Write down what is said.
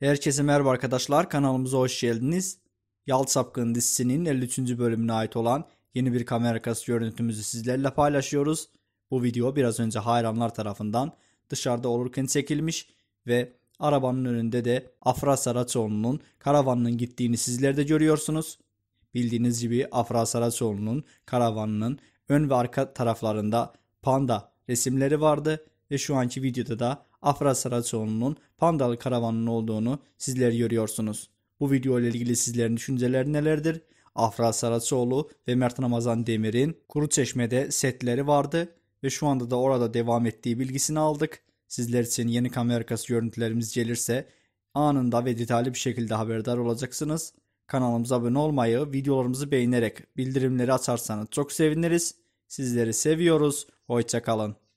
Herkese merhaba arkadaşlar kanalımıza hoş geldiniz. Yalt Sapkın dizisinin 53. bölümüne ait olan yeni bir kamera arkası görüntümüzü sizlerle paylaşıyoruz. Bu video biraz önce hayranlar tarafından dışarıda olurken çekilmiş ve arabanın önünde de Afra Saraçoğlu'nun karavanının gittiğini sizler de görüyorsunuz. Bildiğiniz gibi Afra Saraçoğlu'nun karavanının ön ve arka taraflarında panda resimleri vardı ve şu anki videoda da Afra Saraçoğlu'nun Pandalı Karavanı'nın olduğunu sizler görüyorsunuz. Bu video ile ilgili sizlerin düşünceler nelerdir? Afra Saraçoğlu ve Mert Ramazan Demir'in Kuruçeşme'de setleri vardı ve şu anda da orada devam ettiği bilgisini aldık. Sizler için yeni kamera görüntülerimiz gelirse anında ve detaylı bir şekilde haberdar olacaksınız. Kanalımıza abone olmayı, videolarımızı beğenerek bildirimleri açarsanız çok seviniriz. Sizleri seviyoruz. Hoşçakalın.